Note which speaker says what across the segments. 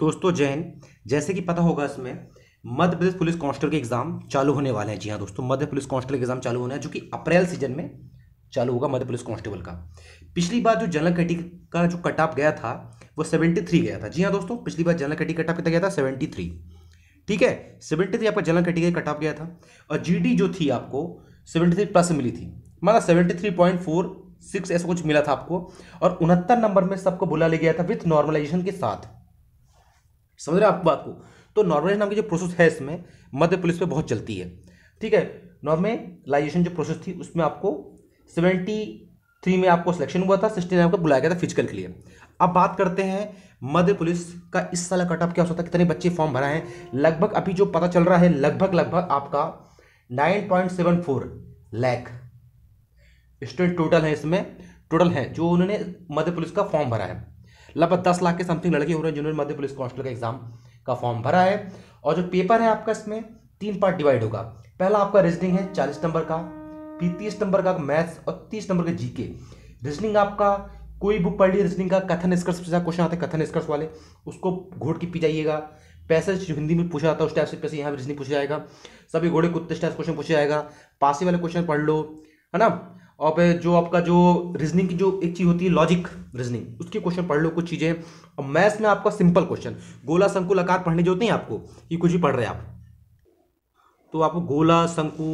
Speaker 1: दोस्तों जैन जैसे कि पता होगा इसमें मध्य प्रदेश पुलिस कांस्टेबल के एग्जाम चालू होने वाले हैं जी हाँ दोस्तों मध्य पुलिस कांस्टेबल के एग्जाम चालू होने हैं जो कि अप्रैल सीजन में चालू होगा मध्य पुलिस कांस्टेबल का पिछली बार जो जनरल कैटी का जो कट ऑफ गया था वो सेवेंटी थ्री गया था जी हाँ दोस्तों पिछली बार जनरल कैटी कट ऑफ कितना गया था सेवेंटी थ्री ठीक है सेवेंटी थ्री आपका जनरल कैटी का कट ऑफ गया था और जी जो थी आपको सेवेंटी थ्री प्लस मिली थी माना seventy three point four six ऐसा कुछ मिला था आपको और उनहत्तर नंबर में सबको बुला ले गया था विथ नॉर्मलाइजेशन के साथ समझ रहे हैं आप बात को तो नॉर्मलाइज नाम की जो प्रोसेस है इसमें मध्य पुलिस पे बहुत चलती है ठीक है नॉर्मलाइजेशन जो प्रोसेस थी उसमें आपको सेवेंटी थ्री में आपको सिलेक्शन हुआ था सिक्सटी नाइन का बुलाया गया था फिजिकल के लिए अब बात करते हैं मध्य पुलिस का इस साल का कटअप क्या हो सकता है कितने बच्चे फॉर्म भरा है लगभग अभी जो पता चल रहा है लगभग लगभग आपका nine point seven four lakh student total है इसमें टोटल है जो उन्होंने मध्य पुलिस का फॉर्म भरा है लगभग दस लाख के समथिंग लड़के हो रहे हैं जिन्होंने मध्य पुलिस कांस्टेबल का एग्जाम का फॉर्म भरा है और जो पेपर है आपका इसमें तीन पार्ट डिवाइड होगा पहला आपका रीजनिंग है चालीस नंबर का फिर तीस नंबर का मैथ्स और तीस नंबर का जीके रीजनिंग आपका कोई बुक पढ़ ली रीजनिंग का कथन निष्कर्ष जैसा क्वेश्चन आता है कथन निष्कर्ष वाले उसको घोट के पी जाइएगा पैसेज जो हिंदी में पूछा जाता है उस टाइप से पैसे यहाँ रीजनिंग पूछा जाएगा सभी घोड़े कुत्ते टाइप क्वेश्चन पूछा जाएगा पासी वाले क्वेश्चन पढ़ लो है ना और फिर जो आपका जो रीजनिंग की जो एक चीज़ होती है लॉजिक रीजनिंग उसके क्वेश्चन पढ़ लो कुछ चीज़ें और मैथ्स में आपका सिंपल क्वेश्चन गोला शंकु लकार पढ़ने जो होते हैं आपको ये कुछ भी पढ़ रहे हैं आप तो आपको गोला शंकु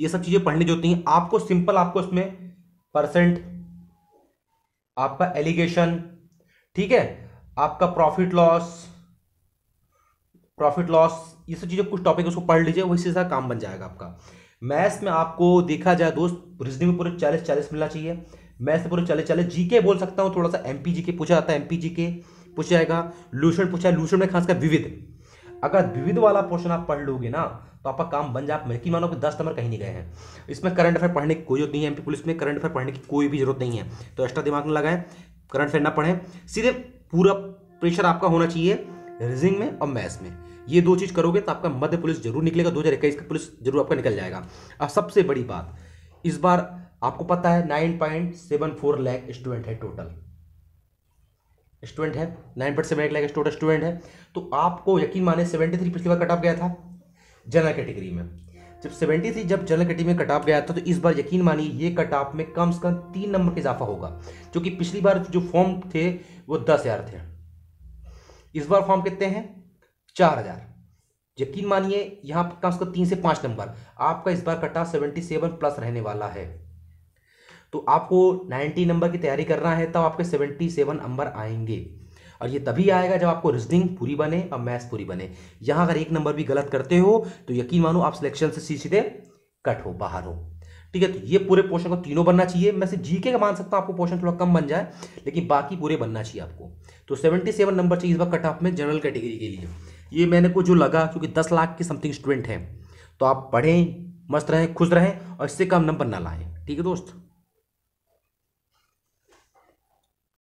Speaker 1: ये सब चीज़ें पढ़ने जो होती हैं आपको सिंपल आपको इसमें परसेंट आपका एलिगेशन ठीक है आपका प्रॉफिट लॉस प्रॉफिट लॉस ये सब चीज़ें कुछ टॉपिक उसको पढ़ लीजिए वही सारा काम बन जाएगा आपका मैथ्स में आपको देखा जाए दोस्त रीजनिंग में पूरे चालीस चालीस मिलना चाहिए मैथ्स में पूरे चालीस चालीस जी के बोल सकता हूँ थोड़ा सा एम पी जी के पूछा जाता है एम पी जी के पूछा जाएगा लूशन पूछा है लूशन में खासकर विविध अगर विविध वाला पोर्शन आप पढ़ लोगे ना तो आपका काम बन जाए आप यकीन मानो कि दस नंबर कहीं नहीं गए हैं इसमें करंट अफेयर पढ़ने की कोई जरूरत नहीं है एमपी पुलिस में करंट अफेयर पढ़ने की कोई भी जरूरत नहीं है तो एक्स्ट्रा दिमाग में लगाएं करंट अफेयर ना पढ़ें सीधे पूरा प्रेशर आपका होना चाहिए रीजनिंग में और मैथ्स में ये दो चीज़ करोगे तो आपका मध्य पुलिस जरूर निकलेगा दो हज़ार इक्कीस का पुलिस जरूर आपका निकल जाएगा अब सबसे बड़ी बात इस बार आपको पता है nine point seven four lakh student है टोटल स्टूडेंट है nine point seven lakh total student है तो आपको यकीन माने सेवेंटी थ्री पिछली बार कट ऑफ गया था जनरल कैटेगरी में जब सेवेंटी थ्री जब जनरल कैटेगरी में कट ऑफ गया था तो इस बार यकीन मानिए ये कट ऑफ में कम से कम तीन नंबर का इजाफा होगा क्योंकि पिछली बार जो फॉर्म थे वो दस हज़ार थे इस बार फॉर्म कितने हैं चार हजार यकीन मानिए यहां पर कम से कम तीन से पांच नंबर आपका इस बार कटा सेवेंटी सेवन प्लस रहने वाला है तो आपको नाइनटी नंबर की तैयारी करना है तब आपके सेवेंटी सेवन नंबर आएंगे और ये तभी आएगा जब आपको रीजनिंग पूरी बने और मैथ्स पूरी बने यहां अगर एक नंबर भी गलत करते हो तो यकीन मानो आप सिलेक्शन से सीधे कट हो बाहर हो ठीक है तो ये पूरे पोर्शन को तीनों बनना चाहिए मैं सिर्फ जीके का मान सकता हूँ आपको पोर्शन थोड़ा कम बन जाए लेकिन बाकी पूरे बनना चाहिए आपको तो सेवेंटी सेवन नंबर चाहिए इस बार कट ऑफ में जनरल कैटेगरी के लिए ये मैंने को जो लगा क्योंकि दस लाख के समथिंग स्टूडेंट हैं तो आप पढ़ें मस्त रहें खुश रहें और इससे कम नंबर ना लाएँ ठीक है दोस्त